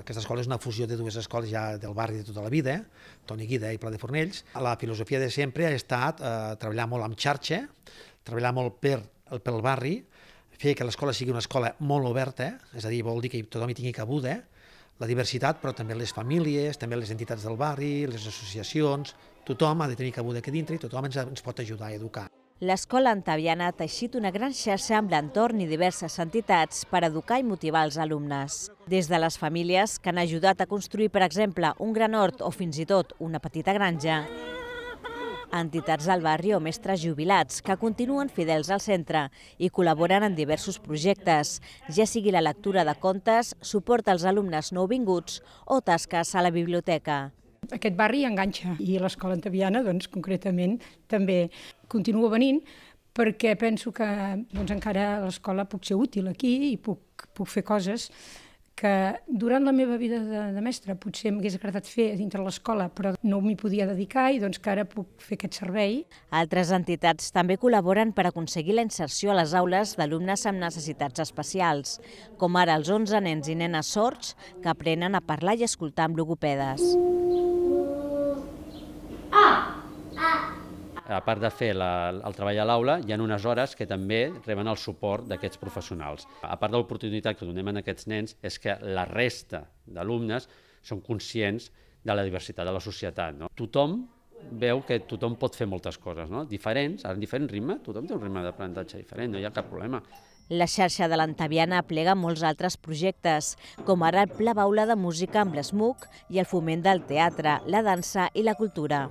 Aquesta escola és una fusió de dues escoles ja del barri de tota la vida, Toni Guida i Pla de Fornells. La filosofia de sempre ha estat eh, treballar molt amb xarxa, treballar molt per, pel barri, fer que l'escola sigui una escola molt oberta, és a dir, vol dir que tothom hi tingui cabuda, la diversitat, però també les famílies, també les entitats del barri, les associacions, tothom ha de tenir cabuda aquí dintre i tothom ens, ens pot ajudar a educar l'escola antaviana ha teixit una gran xarxa amb l'entorn i diverses entitats per educar i motivar els alumnes. Des de les famílies que han ajudat a construir, per exemple, un gran hort o fins i tot una petita granja, entitats del barri o mestres jubilats que continuen fidels al centre i col·laboren en diversos projectes, ja sigui la lectura de contes, suport als alumnes nouvinguts o tasques a la biblioteca aquest barri enganxa i l'escola antaviana, doncs, concretament, també continua venint perquè penso que doncs, encara l'escola puc ser útil aquí i puc, puc fer coses que durant la meva vida de, de mestra potser m'hagués agradat fer dintre l'escola, però no m'hi podia dedicar i doncs que ara puc fer aquest servei. Altres entitats també col·laboren per aconseguir la inserció a les aules d'alumnes amb necessitats especials, com ara els 11 nens i nenes sords que aprenen a parlar i escoltar amb logopedes. Mm. a part de fer la, el treball a l'aula, hi ha unes hores que també reben el suport d'aquests professionals. A part de l'oportunitat que donem a aquests nens és que la resta d'alumnes són conscients de la diversitat de la societat. No? Tothom veu que tothom pot fer moltes coses, no? diferents, en diferent ritme, tothom té un ritme d'aprenentatge diferent, no hi ha cap problema. La xarxa de l'Antaviana plega molts altres projectes, com ara el Pla Baula de Música amb l'ESMUC i el foment del teatre, la dansa i la cultura.